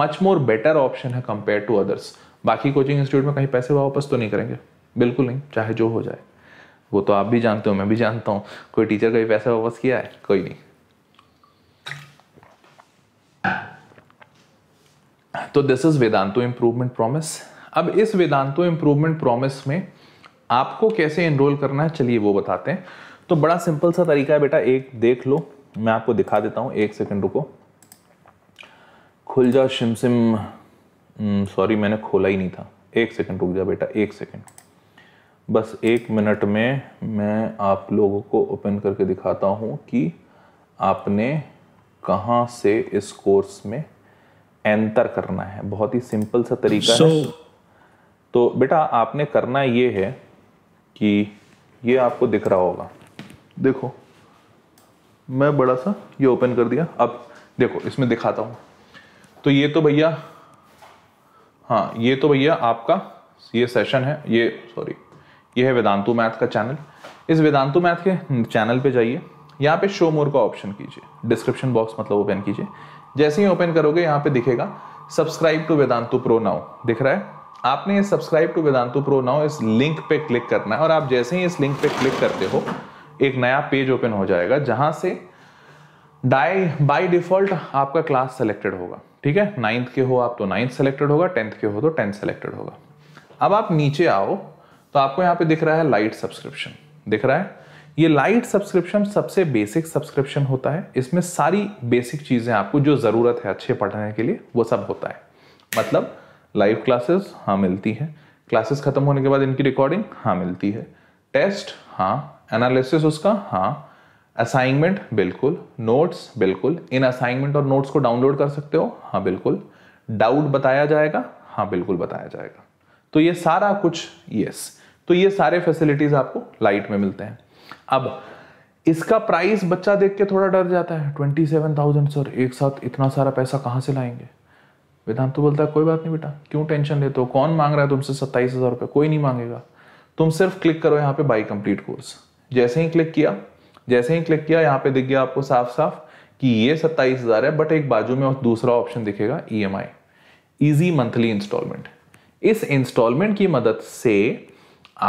मच मोर बेटर ऑप्शन है कंपेयर टू अदर्स बाकी कोचिंग इंस्टीट्यूट में कहीं पैसे वापस तो नहीं करेंगे बिल्कुल नहीं चाहे जो हो जाए वो तो आप भी जानते हो मैं भी जानता हूं कोई टीचर कभी पैसे वापस किया है कोई नहीं तो this is Vedantu improvement promise अब इस वेदांतो इम्प्रूवमेंट प्रॉमिस में आपको कैसे इनरोल करना है चलिए वो बताते हैं तो बड़ा सिंपल सा तरीका है बेटा एक देख लो मैं आपको दिखा देता हूँ एक सेकंड रुको खुल जा शिम सिम सॉरी मैंने खोला ही नहीं था एक सेकंड रुक जा बेटा एक सेकंड बस एक मिनट में मैं आप लोगों को ओपन करके दिखाता हूँ कि आपने कहाँ से इस कोर्स में एंटर करना है बहुत ही सिंपल सा तरीका so, है तो बेटा आपने करना ये है कि ये आपको दिख रहा होगा देखो मैं बड़ा सा ये ओपन कर दिया अब देखो इसमें दिखाता हूँ तो ये तो भैया हाँ ये तो भैया आपका ये सेशन है ये सॉरी ये है वेदांतु मैथ का चैनल इस वेदांतु मैथ के चैनल पे जाइए यहाँ पे शो मोर का ऑप्शन कीजिए डिस्क्रिप्शन बॉक्स मतलब ओपन कीजिए जैसे ही ओपन करोगे यहाँ पे दिखेगा subscribe to Vedantu pro now दिख रहा है आपने ये subscribe to Vedantu pro now इस लिंक पे क्लिक करना है और आप जैसे ही इस लिंक पे क्लिक करते हो एक नया पेज ओपन हो जाएगा जहां से डाई बाय डिफॉल्ट आपका क्लास सेलेक्टेड होगा ठीक है नाइन्थ के हो आप तो नाइन्थ सेलेक्टेड होगा टेंथ के हो तो टेंथ सेलेक्टेड होगा अब आप नीचे आओ तो आपको यहाँ पे दिख रहा है लाइट सब्सक्रिप्शन दिख रहा है ये लाइट सब्सक्रिप्शन सबसे बेसिक सब्सक्रिप्शन होता है इसमें सारी बेसिक चीज़ें आपको जो ज़रूरत है अच्छे पढ़ने के लिए वो सब होता है मतलब लाइव क्लासेस हाँ मिलती है क्लासेस खत्म होने के बाद इनकी रिकॉर्डिंग हाँ मिलती है टेस्ट हाँ एनालिसिस उसका हाँ असाइनमेंट बिल्कुल नोट्स बिल्कुल इन असाइनमेंट और नोट्स को डाउनलोड कर सकते हो हाँ बिल्कुल डाउट बताया जाएगा हाँ बिल्कुल बताया जाएगा तो ये सारा कुछ यस तो ये सारे फैसिलिटीज़ आपको लाइट में मिलते हैं अब इसका प्राइस बच्चा देख के थोड़ा डर जाता है ट्वेंटी सेवन थाउजेंड सर एक साथ इतना सारा पैसा कहाँ से लाएंगे वेदांत तो बोलता है कोई बात नहीं बेटा क्यों टेंशन लेते हो कौन मांग रहा है तुमसे सत्ताईस हज़ार रुपये कोई नहीं मांगेगा तुम सिर्फ क्लिक करो यहाँ पे बाई कंप्लीट कोर्स जैसे ही क्लिक किया जैसे ही क्लिक किया यहाँ पे दिख गया आपको साफ साफ कि ये सत्ताईस हज़ार है बट एक बाजू में दूसरा ऑप्शन दिखेगा E M I easy monthly installment इस इंस्टॉलमेंट की मदद से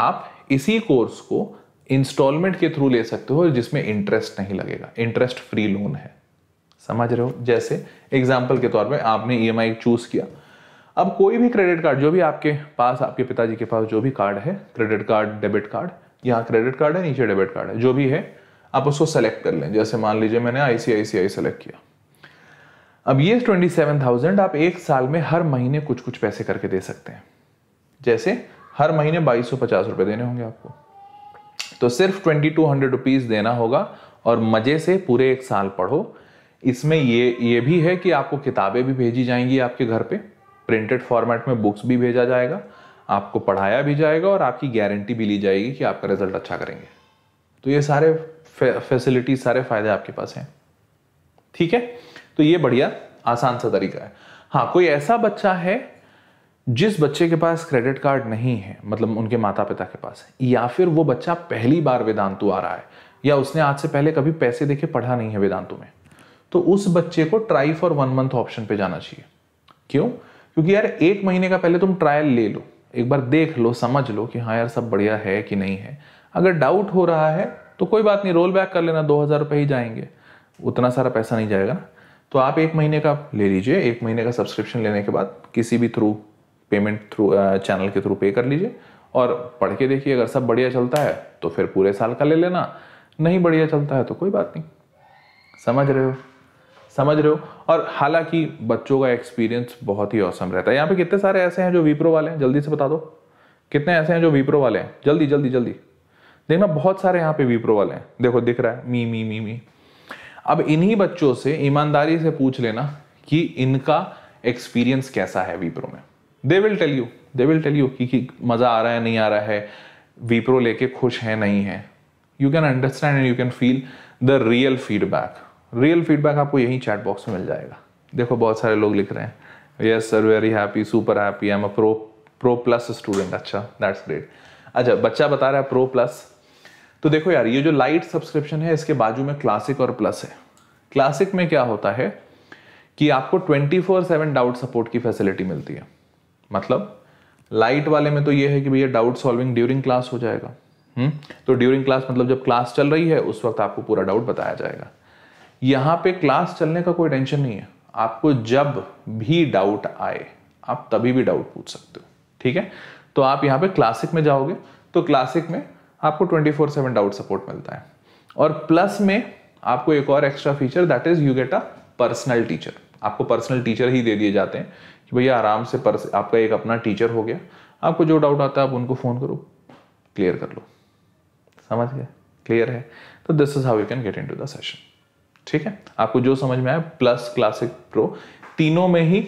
आप इसी कोर्स को इंस्टॉलमेंट के थ्रू ले सकते हो जिसमें इंटरेस्ट नहीं लगेगा इंटरेस्ट फ्री लोन है समझ रहे हो जैसे एग्जाम्पल के तौर पर आपने ई एम चूज किया अब कोई भी क्रेडिट कार्ड जो भी आपके पास आपके पिताजी के पास जो भी कार्ड है क्रेडिट कार्ड डेबिट कार्ड यहाँ क्रेडिट कार्ड है नीचे डेबिट कार्ड है जो भी है आप उसको सेलेक्ट कर लें जैसे मान लीजिए मैंने आईसीआईसीआई सेलेक्ट किया अब ये ट्वेंटी सेवन थाउजेंड आप एक साल में हर महीने कुछ कुछ पैसे करके दे सकते हैं जैसे हर महीने बाईस सौ पचास रुपए देने होंगे आपको तो सिर्फ ट्वेंटी टू हंड्रेड रुपीज़ देना होगा और मज़े से पूरे एक साल पढ़ो इसमें ये ये भी है कि आपको किताबें भी भेजी जाएंगी आपके घर पे प्रिंटेड फॉर्मेट में बुक्स भी भेजा जाएगा आपको पढ़ाया भी जाएगा और आपकी गारंटी भी ली जाएगी कि आपका रिजल्ट अच्छा करेंगे तो ये सारे फैसिलिटी सारे फायदे आपके पास हैं ठीक है तो ये बढ़िया आसान सा तरीका है हाँ कोई ऐसा बच्चा है जिस बच्चे के पास क्रेडिट कार्ड नहीं है मतलब उनके माता पिता के पास या फिर वो बच्चा पहली बार वेदांतु आ रहा है या उसने आज से पहले कभी पैसे देके पढ़ा नहीं है वेदांतु में तो उस बच्चे को try for one month option पे जाना चाहिए क्यों क्योंकि यार एक महीने का पहले तुम ट्रायल ले लो एक बार देख लो समझ लो कि हाँ यार सब बढ़िया है कि नहीं है अगर डाउट हो रहा है तो कोई बात नहीं रोल बैक कर लेना दो हज़ार रुपये ही जाएंगे उतना सारा पैसा नहीं जाएगा ना तो आप एक महीने का ले लीजिए एक महीने का सब्सक्रिप्शन लेने के बाद किसी भी थ्रू पेमेंट थ्रू चैनल के थ्रू पे कर लीजिए और पढ़ के देखिए अगर सब बढ़िया चलता है तो फिर पूरे साल का ले लेना नहीं बढ़िया चलता है तो कोई बात नहीं समझ रहे हो समझ रहे हो और हालांकि बच्चों का एक्सपीरियंस बहुत ही औसम रहता है यहाँ पे कितने सारे ऐसे हैं जो विप्रो वाले हैं जल्दी से बता दो कितने ऐसे हैं जो विप्रो वाले हैं जल्दी जल्दी जल्दी देखना बहुत सारे यहाँ पे विप्रो वाले हैं देखो दिख रहा है मी मी मी मी अब इन्हीं बच्चों से ईमानदारी से पूछ लेना कि इनका एक्सपीरियंस कैसा है विप्रो में they will tell you they will tell you कि, मज़ा आ रहा है नहीं आ रहा है वीप्रो लेके खुश है नहीं है you can understand and you can feel the real feedback real feedback आपको यही चैट बॉक्स में मिल जाएगा देखो बहुत सारे लोग लिख रहे हैं yes sir very happy super happy I am a pro pro plus student अच्छा दैट्स ग्रेट अच्छा बच्चा बता रहा है प्रो प्लस तो देखो यार ये जो लाइट सब्सक्रिप्शन है इसके बाजू में क्लासिक और प्लस है क्लासिक में क्या होता है कि आपको 24/7 डाउट सपोर्ट की फैसिलिटी मिलती है मतलब लाइट वाले में तो ये है कि भैया डाउट सॉल्विंग ड्यूरिंग क्लास हो जाएगा हुँ? हम्म? तो ड्यूरिंग क्लास मतलब जब क्लास चल रही है उस वक्त आपको पूरा डाउट बताया जाएगा यहां पे क्लास चलने का कोई टेंशन नहीं है आपको जब भी डाउट आए आप तभी भी डाउट पूछ सकते हो ठीक है तो आप यहां पे क्लासिक में जाओगे तो क्लासिक में आपको 24/7 डाउट सपोर्ट मिलता है और प्लस में आपको एक और extra feature that is you get a personal teacher आपको पर्सनल टीचर ही दे दिए जाते हैं कि भैया आराम से पर आपका एक अपना टीचर हो गया आपको जो डाउट आता है आप उनको फ़ोन करो क्लियर कर लो समझ गए क्लियर है तो this is how you can get into the session ठीक है आपको जो समझ में आया प्लस क्लासिक प्रो तीनों में ही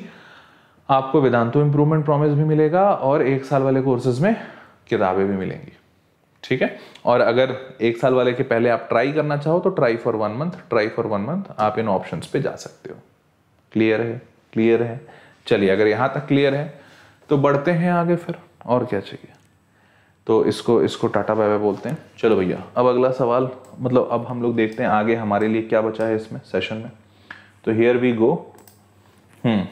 आपको वेदांतो इम्प्रूवमेंट प्रॉमिस भी मिलेगा और एक साल वाले कोर्सेज में किताबें भी मिलेंगी ठीक है और अगर एक साल वाले के पहले आप ट्राई करना चाहो तो try for one month try for one month आप इन ऑप्शंस पे जा सकते हो क्लियर है क्लियर है चलिए अगर यहां तक क्लियर है तो बढ़ते हैं आगे फिर और क्या चाहिए तो इसको इसको टाटा बाय बाय बोलते हैं चलो भैया अब अगला सवाल मतलब अब हम लोग देखते हैं आगे हमारे लिए क्या बचा है इसमें सेशन में तो हियर वी गो हम्म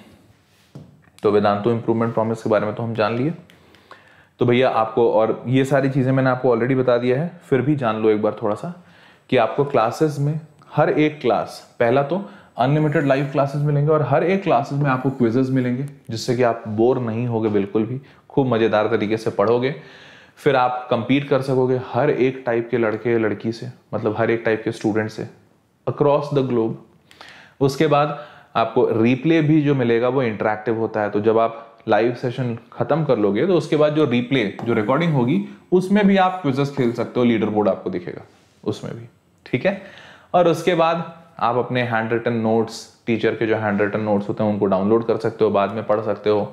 तो वेदांतो इम्प्रूवमेंट प्रॉमिस के बारे में तो हम जान लिए तो भैया आपको और ये सारी चीज़ें मैंने आपको ऑलरेडी बता दिया है फिर भी जान लो एक बार थोड़ा सा कि आपको क्लासेस में हर एक क्लास पहला तो अनलिमिटेड लाइव क्लासेस मिलेंगे और हर एक क्लासेस में आपको क्विजेस मिलेंगे जिससे कि आप बोर नहीं होगे बिल्कुल भी खूब मज़ेदार तरीके से पढ़ोगे फिर आप कंपीट कर सकोगे हर एक टाइप के लड़के लड़की से मतलब हर एक टाइप के स्टूडेंट से अक्रॉस द ग्लोब उसके बाद आपको रीप्ले भी जो मिलेगा वो इंटरेक्टिव होता है तो जब आप लाइव सेशन खत्म कर लोगे तो उसके बाद जो रिप्ले जो रिकॉर्डिंग होगी उसमें भी आप क्विजेस खेल सकते हो लीडर बोर्ड आपको दिखेगा उसमें भी ठीक है और उसके बाद आप अपने हैंड रिटन नोट्स टीचर के जो हैंड रिटन नोट्स होते हैं उनको डाउनलोड कर सकते हो बाद में पढ़ सकते हो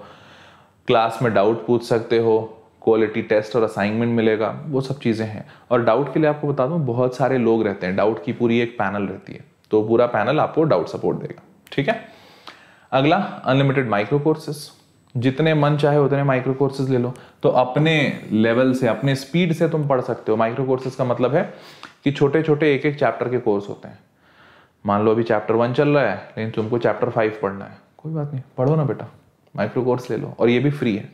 क्लास में डाउट पूछ सकते हो क्वालिटी टेस्ट और असाइनमेंट मिलेगा वो सब चीज़ें हैं और डाउट के लिए आपको बता दूँ बहुत सारे लोग रहते हैं डाउट की पूरी एक पैनल रहती है तो पूरा पैनल आपको डाउट सपोर्ट देगा ठीक है अगला अनलिमिटेड माइक्रो कोर्सेस जितने मन चाहे उतने माइक्रो कोर्सेज ले लो तो अपने लेवल से अपने स्पीड से तुम पढ़ सकते हो माइक्रो कोर्सेज का मतलब है कि छोटे छोटे एक एक चैप्टर के कोर्स होते हैं मान लो अभी चैप्टर वन चल रहा है लेकिन तुमको चैप्टर फाइव पढ़ना है कोई बात नहीं पढ़ो ना बेटा माइक्रो कोर्स ले लो और ये भी फ्री है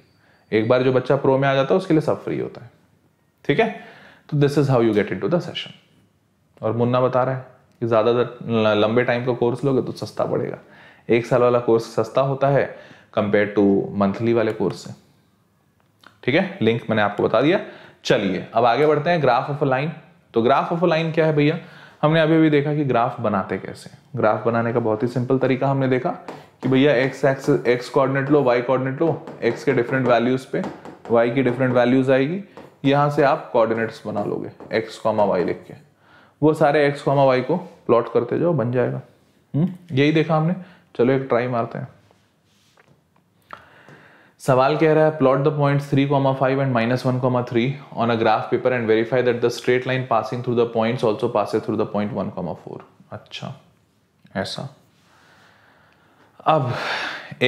एक बार जो बच्चा प्रो में आ जाता है उसके लिए सब फ्री होता है ठीक है तो this is how you get into the session और मुन्ना बता रहा है कि ज़्यादातर लंबे टाइम का कोर्स लोगे तो सस्ता पड़ेगा एक साल वाला कोर्स सस्ता होता है कंपेयर टू मंथली वाले कोर्स से ठीक है लिंक मैंने आपको बता दिया चलिए अब आगे बढ़ते हैं ग्राफ ऑफ अ लाइन तो ग्राफ ऑफ अ लाइन क्या है भैया हमने अभी अभी देखा कि ग्राफ बनाते कैसे ग्राफ बनाने का बहुत ही सिंपल तरीका हमने देखा कि भैया एक्स एक्स एक्स कोऑर्डिनेट लो वाई कोऑर्डिनेट लो एक्स के डिफरेंट वैल्यूज़ पे वाई की डिफरेंट वैल्यूज़ आएगी यहाँ से आप कोऑर्डिनेट्स बना लोगे एक्स कॉमा वाई लिख के वो सारे एक्स कॉमा वाई को प्लॉट करते जाओ बन जाएगा हुँ? हम्म, यही देखा हमने चलो एक ट्राई मारते हैं सवाल कह रहा है plot the point three comma five and minus one comma three on a graph paper and verify that the straight line passing through the point also pass through the point one comma four अच्छा ऐसा अब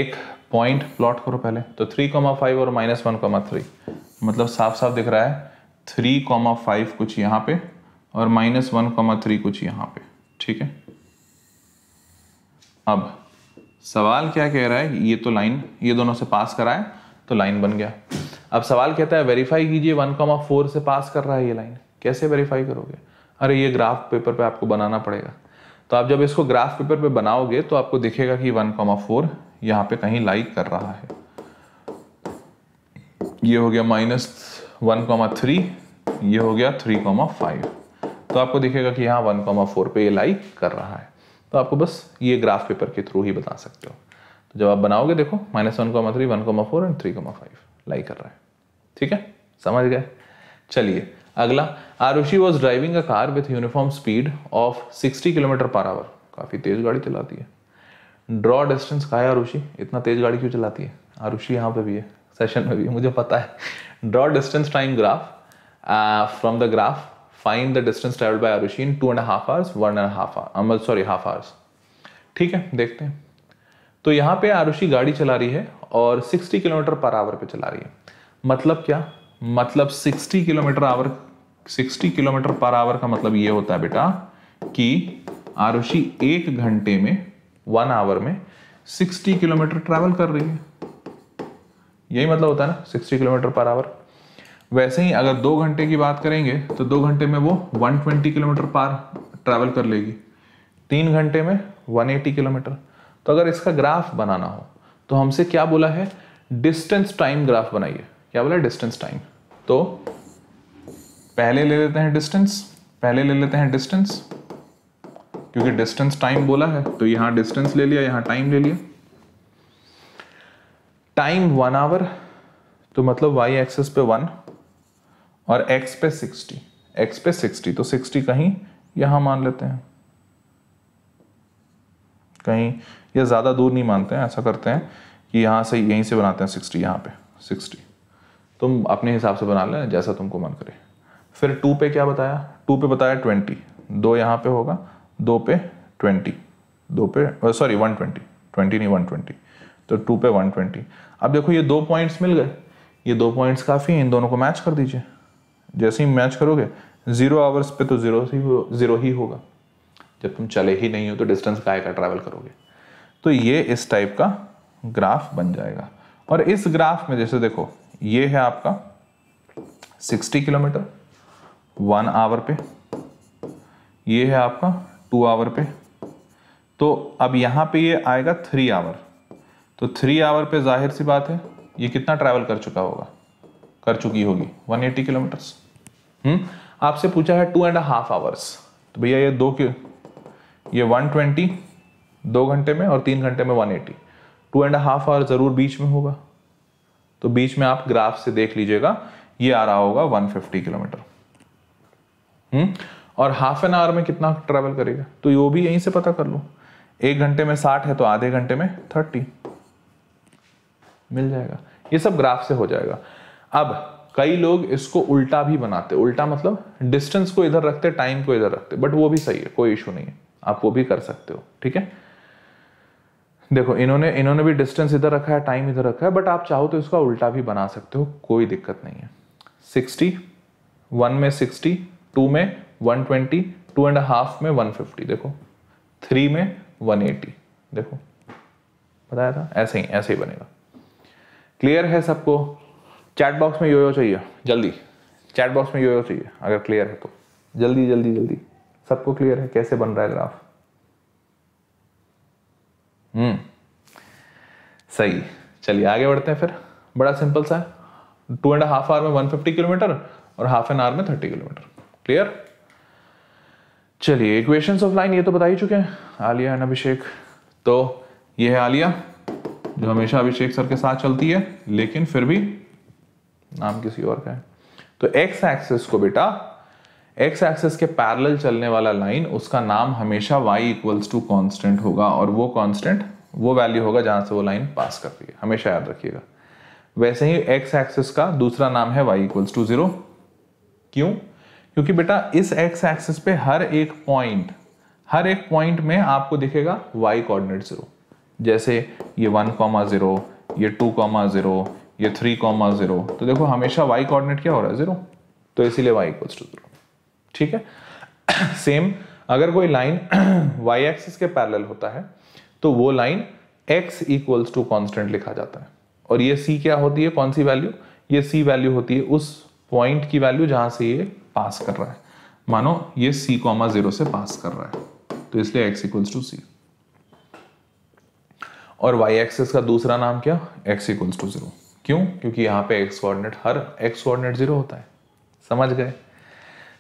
एक point plot करो पहले तो three comma five और minus one comma three मतलब साफ साफ दिख रहा है थ्री कॉमा फाइव कुछ यहाँ पे और माइनस वन कॉमा थ्री कुछ यहाँ पे ठीक है अब सवाल क्या कह रहा है ये तो लाइन ये दोनों से पास कराए तो लाइन बन गया अब सवाल कहता है वेरीफाई कीजिए वन कॉमा फोर से पास कर रहा है ये लाइन कैसे वेरीफाई करोगे अरे ये ग्राफ पेपर पे आपको बनाना पड़ेगा तो आप जब इसको ग्राफ पेपर पे बनाओगे तो आपको दिखेगा कि वन कॉमा फोर यहाँ पे कहीं लाइक कर रहा है ये हो गया माइनस वन कॉमा थ्री ये हो गया थ्री कॉमा फाइव तो आपको दिखेगा कि यहाँ वन कॉमा फोर पे ये लाइक कर रहा है तो आपको बस ये ग्राफ पेपर के थ्रू ही बता सकते हो तो जब आप बनाओगे देखो minus one comma three one comma four and three comma five lie कर रहा है ठीक है समझ गए चलिए अगला Arushi was driving a car with uniform speed of sixty kilometre per hour काफ़ी तेज़ गाड़ी चलाती है ड्रॉ डिस्टेंस कहा है आरुषि इतना तेज़ गाड़ी क्यों चलाती है आरुषि यहाँ पे भी है सेशन में भी है मुझे पता है draw distance time graph from the graph find the distance travel by Arushi in two and half hours one and half hour sorry half hours ठीक है देखते हैं तो यहाँ पे आरुषि गाड़ी चला रही है और 60 किलोमीटर पर आवर पे चला रही है मतलब क्या मतलब 60 kilometre hour 60 kilometre per hour का मतलब ये होता है बेटा कि आरुषि एक घंटे में वन आवर में 60 किलोमीटर ट्रैवल कर रही है यही मतलब होता है ना 60 किलोमीटर पर आवर वैसे ही अगर दो घंटे की बात करेंगे तो दो घंटे में वो 120 किलोमीटर पार ट्रैवल कर लेगी तीन घंटे में 180 किलोमीटर तो अगर इसका ग्राफ बनाना हो तो हमसे क्या बोला है डिस्टेंस टाइम ग्राफ बनाइए क्या बोला डिस्टेंस टाइम तो पहले ले लेते हैं डिस्टेंस पहले ले लेते हैं डिस्टेंस क्योंकि डिस्टेंस टाइम बोला है तो यहां डिस्टेंस ले लिया यहां टाइम ले लिया टाइम वन आवर तो मतलब वाई एक्सेस पे वन और x पे 60 x पे 60 तो 60 कहीं यहाँ मान लेते हैं कहीं ये ज़्यादा दूर नहीं मानते हैं ऐसा करते हैं कि यहां से यहीं से बनाते हैं 60 यहाँ पे 60 तुम अपने हिसाब से बना ले जैसा तुमको मन करे फिर टू पे क्या बताया टू पे बताया ट्वेंटी दो यहाँ पे होगा दो पे ट्वेंटी दो पे सॉरी वन ट्वेंटी ट्वेंटी नहीं वन ट्वेंटी तो टू पे वन ट्वेंटी अब देखो ये दो पॉइंट्स मिल गए ये दो पॉइंट्स काफ़ी हैं इन दोनों को मैच कर दीजिए जैसे ही मैच करोगे ज़ीरो आवर्स पे तो ज़ीरो ही ज़ीरो ही होगा जब तुम चले ही नहीं हो तो डिस्टेंस का का ट्रैवल करोगे तो ये इस टाइप का ग्राफ बन जाएगा और इस ग्राफ में जैसे देखो ये है आपका 60 किलोमीटर वन आवर पे ये है आपका टू आवर पे तो अब यहाँ पे ये आएगा थ्री आवर तो थ्री आवर पे जाहिर सी बात है ये कितना ट्रैवल कर चुका होगा कर चुकी होगी 180 किलोमीटर्स हम्म आपसे पूछा है टू एंड हाफ आवर्स तो भैया ये दो क्यों ये वन ट्वेंटी दो घंटे में और तीन घंटे में one eighty two and half hour ज़रूर बीच में होगा तो बीच में आप ग्राफ से देख लीजिएगा ये आ रहा होगा वन फिफ्टी किलोमीटर हम्म और हाफ एन आवर में कितना ट्रेवल करेगा तो वो भी यहीं से पता कर लो एक घंटे में साठ है तो आधे घंटे में थर्टी मिल जाएगा ये सब ग्राफ से हो जाएगा अब कई लोग इसको उल्टा भी बनाते उल्टा मतलब डिस्टेंस को इधर रखते टाइम को इधर रखते बट वो भी सही है कोई इशू नहीं है आप वो भी कर सकते हो ठीक है देखो इन्होंने इन्होंने भी डिस्टेंस इधर रखा है टाइम इधर रखा है बट आप चाहो तो इसका उल्टा भी बना सकते हो कोई दिक्कत नहीं है सिक्सटी वन में सिक्सटी टू में one twenty two and half में वन फिफ्टी देखो थ्री में वन एटी देखो बताया था ऐसे ही ऐसे ही बनेगा क्लियर है सबको चैट बॉक्स में यो चाहिए जल्दी चैट बॉक्स में यो चाहिए अगर क्लियर है तो जल्दी जल्दी जल्दी सबको क्लियर है कैसे बन रहा है ग्राफ हम्म सही चलिए आगे बढ़ते हैं फिर बड़ा सिंपल सा है टू एंड हाफ आवर में वन फिफ्टी किलोमीटर और हाफ एन आवर में थर्टी किलोमीटर क्लियर चलिए इक्वेशंस ऑफ लाइन ये तो बता ही चुके हैं आलिया एंड अभिषेक तो ये है आलिया जो हमेशा अभिषेक सर के साथ चलती है लेकिन फिर भी नाम किसी और का है तो एक्स एक्सिस को बेटा एक्स एक्सिस के पैरल चलने वाला लाइन उसका नाम हमेशा वाई इक्वल्स टू कॉन्स्टेंट होगा और वो कॉन्स्टेंट वो वैल्यू होगा जहां से वो लाइन पास कर रही है हमेशा याद रखिएगा वैसे ही एक्स एक्सिस का दूसरा नाम है वाई इक्वल्स टू जीरो क्यों क्योंकि बेटा इस एक्स एक्सिस पे हर एक पॉइंट हर एक पॉइंट में आपको दिखेगा वाई कोऑर्डिनेट जीरो जैसे ये वन कॉमा जीरो ये टू कॉमा जीरो ये थ्री कॉमा जीरो तो देखो हमेशा वाई कोऑर्डिनेट क्या हो रहा है जीरो तो इसीलिए वाई इक्वल्स टू जीरो ठीक है सेम अगर कोई लाइन वाई एक्सिस के पैरेलल होता है तो वो line x equals to constant लिखा जाता है और ये सी क्या होती है कौन सी वैल्यू ये सी वैल्यू होती है उस पॉइंट की वैल्यू जहां से ये पास कर रहा है मानो ये सी कॉमा जीरो से पास कर रहा है तो इसलिए एक्स इक्वल्स टू सी और वाई एक्सिस का दूसरा नाम क्या एक्स इक्वल्स टू जीरो क्यों क्योंकि यहाँ पे x कोऑर्डिनेट हर x कोऑर्डिनेट जीरो होता है समझ गए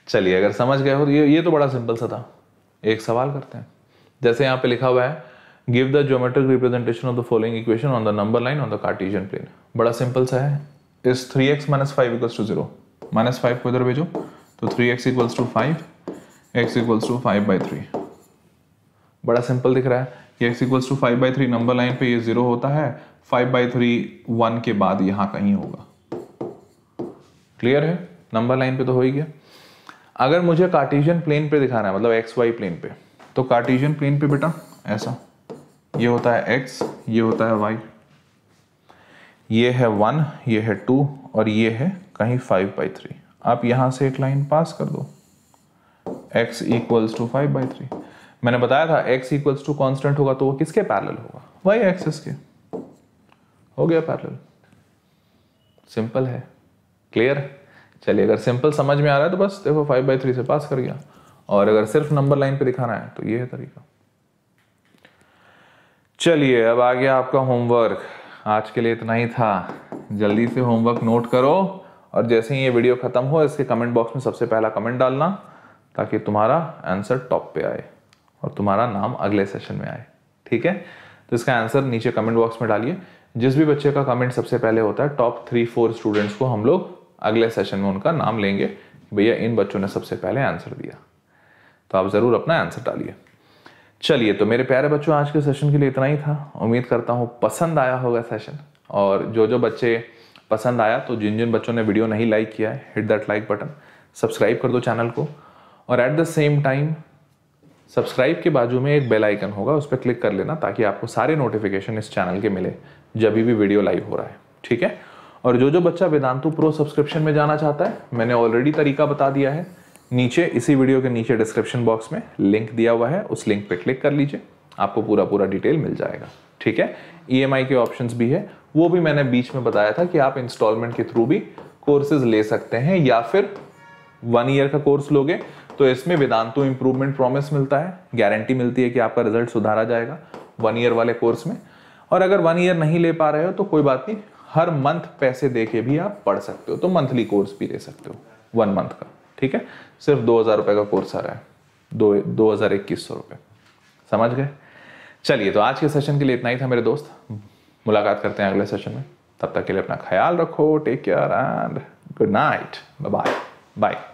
चलिए अगर समझ गए हो तो ये ये तो बड़ा सिंपल सा था एक सवाल करते हैं जैसे यहाँ पे लिखा हुआ है give the geometric representation of the following equation on the number line on the Cartesian plane बड़ा सिंपल सा है इस three x minus five equals to zero minus five को इधर भेजो तो three x equals to five x equals to five by three बड़ा simple दिख रहा है ये x equals to five by three number line पे ये जीरो होता है फाइव बाई थ्री वन के बाद यहां कहीं होगा क्लियर है नंबर लाइन पे तो हो ही गया अगर मुझे कार्टेशियन प्लेन पे दिखाना है मतलब एक्स वाई प्लेन पे तो कार्टेशियन प्लेन पे बेटा ऐसा ये होता है एक्स ये होता है वाई ये है वन ये है टू और ये है कहीं फाइव बाई थ्री आप यहां से एक लाइन पास कर दो x equals to five by three मैंने बताया था x इक्वल्स टू कॉन्स्टेंट होगा तो वो किसके पैरल होगा वाई एक्सेस के हो गया पैरल सिंपल है क्लियर चलिए अगर सिंपल समझ में आ रहा है तो बस देखो फाइव बाई थ्री से पास कर गया और अगर सिर्फ नंबर लाइन पे दिखाना है तो ये है तरीका चलिए अब आ गया आपका होमवर्क आज के लिए इतना ही था जल्दी से होमवर्क नोट करो और जैसे ही ये वीडियो ख़त्म हो इसके कमेंट बॉक्स में सबसे पहला कमेंट डालना ताकि तुम्हारा आंसर टॉप पे आए और तुम्हारा नाम अगले सेशन में आए ठीक है तो इसका आंसर नीचे कमेंट बॉक्स में डालिए जिस भी बच्चे का कमेंट सबसे पहले होता है टॉप थ्री फोर स्टूडेंट्स को हम लोग अगले सेशन में उनका नाम लेंगे भैया इन बच्चों ने सबसे पहले आंसर दिया तो आप ज़रूर अपना आंसर डालिए चलिए तो मेरे प्यारे बच्चों आज के सेशन के लिए इतना ही था उम्मीद करता हूँ पसंद आया होगा सेशन और जो जो बच्चे पसंद आया तो जिन जिन बच्चों ने वीडियो नहीं लाइक किया है hit that like button subscribe कर दो चैनल को और at the same time subscribe के बाजू में एक बेल आइकन होगा उस पर क्लिक कर लेना ताकि आपको सारे नोटिफिकेशन इस चैनल के मिले जब भी वीडियो लाइव हो रहा है ठीक है और जो जो बच्चा वेदांतु प्रो सब्सक्रिप्शन में जाना चाहता है मैंने ऑलरेडी तरीका बता दिया है नीचे इसी वीडियो के नीचे डिस्क्रिप्शन बॉक्स में लिंक दिया हुआ है उस लिंक पर क्लिक कर लीजिए आपको पूरा पूरा डिटेल मिल जाएगा ठीक है ई e के ऑप्शन भी है वो भी मैंने बीच में बताया था कि आप इंस्टॉलमेंट के थ्रू भी कोर्सेज ले सकते हैं या फिर वन ईयर का कोर्स लोगे तो इसमें वेदांतो इम्प्रूवमेंट प्रॉमिस मिलता है गारंटी मिलती है कि आपका रिजल्ट सुधारा जाएगा वन ईयर वाले कोर्स में और अगर वन ईयर नहीं ले पा रहे हो तो कोई बात नहीं हर मंथ पैसे दे के भी आप पढ़ सकते हो तो मंथली कोर्स भी ले सकते हो वन मंथ का ठीक है सिर्फ दो हज़ार रुपये का कोर्स आ रहा है दो दो हज़ार इक्कीस सौ रुपये समझ गए चलिए तो आज के सेशन के लिए इतना ही था मेरे दोस्त मुलाकात करते हैं अगले सेशन में तब तक के लिए अपना ख्याल रखो take care and good night bye bye